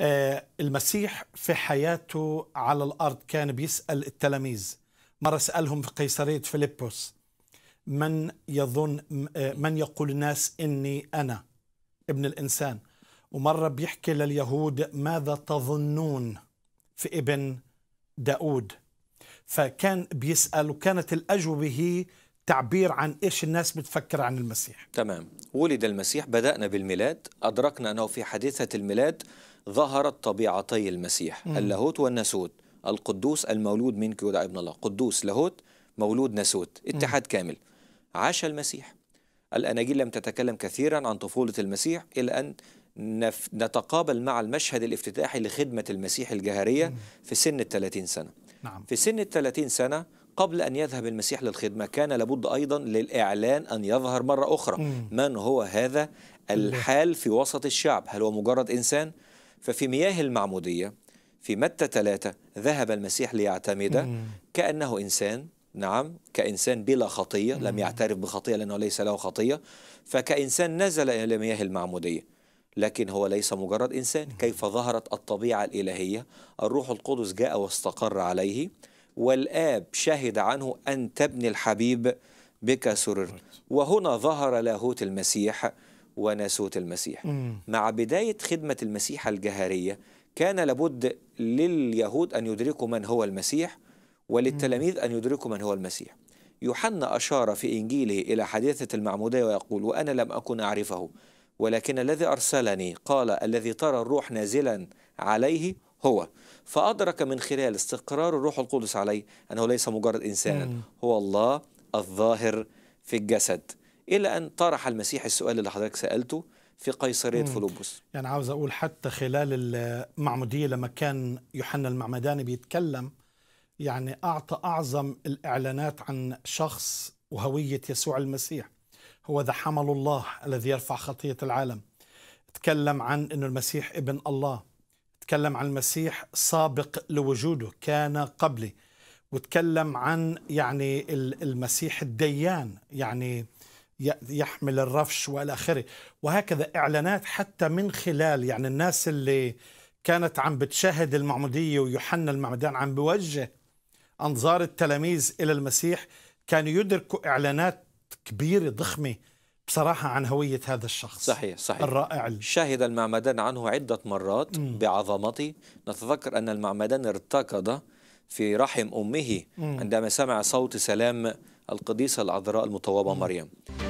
آه، المسيح في حياته على الأرض كان بيسأل التلاميذ مرة سألهم في قيصرية فيلبس من يظن آه، من يقول الناس إني أنا ابن الإنسان ومرة بيحكي لليهود ماذا تظنون في ابن داود فكان بيسأل وكانت الأجوبة هي تعبير عن إيش الناس بتفكر عن المسيح تمام ولد المسيح بدأنا بالميلاد أدركنا أنه في حديثة الميلاد ظهرت طبيعتي المسيح مم. اللاهوت والناسوت القدوس المولود منك يدعى ابن الله قدوس لاهوت مولود ناسوت اتحاد مم. كامل عاش المسيح الأناجيل لم تتكلم كثيرا عن طفولة المسيح إلى أن نتقابل مع المشهد الافتتاحي لخدمة المسيح الجهرية مم. في سن الثلاثين سنة نعم. في سن الثلاثين سنة قبل أن يذهب المسيح للخدمة كان لابد أيضا للإعلان أن يظهر مرة أخرى مم. من هو هذا الحال في وسط الشعب هل هو مجرد إنسان ففي مياه المعمودية في متى ثلاثة ذهب المسيح ليعتمد كأنه إنسان نعم كإنسان بلا خطية لم يعترف بخطية لأنه ليس له خطية فكإنسان نزل إلى مياه المعمودية لكن هو ليس مجرد إنسان كيف ظهرت الطبيعة الإلهية الروح القدس جاء واستقر عليه والآب شهد عنه أن تبني الحبيب بك سرر وهنا ظهر لاهوت المسيح وناسوت المسيح مع بداية خدمة المسيح الجهرية كان لابد لليهود أن يدركوا من هو المسيح وللتلاميذ أن يدركوا من هو المسيح يوحنا أشار في إنجيله إلى حادثة المعمودية ويقول وأنا لم أكن أعرفه ولكن الذي أرسلني قال الذي ترى الروح نازلا عليه هو فأدرك من خلال استقرار الروح القدس عليه أنه ليس مجرد إنسان هو الله الظاهر في الجسد إلى أن طرح المسيح السؤال اللي حضرتك سألته في قيصرية فلوبوس يعني عاوز أقول حتى خلال المعمودية لما كان يوحنا المعمداني بيتكلم يعني أعطى أعظم الإعلانات عن شخص وهوية يسوع المسيح هو ذا حمل الله الذي يرفع خطية العالم تكلم عن أن المسيح ابن الله تكلم عن المسيح سابق لوجوده كان قبلي وتكلم عن يعني المسيح الديان يعني يحمل الرفش والى اخره وهكذا اعلانات حتى من خلال يعني الناس اللي كانت عم بتشاهد المعموديه ويوحنا المعمدان عم بوجه انظار التلاميذ الى المسيح كانوا يدركوا اعلانات كبيره ضخمه بصراحة عن هوية هذا الشخص صحيح صحيح الرائع شهد المعمدان عنه عدة مرات م. بعظمته نتذكر أن المعمدان ارتكض في رحم أمه م. عندما سمع صوت سلام القديسة العذراء المطوبة م. مريم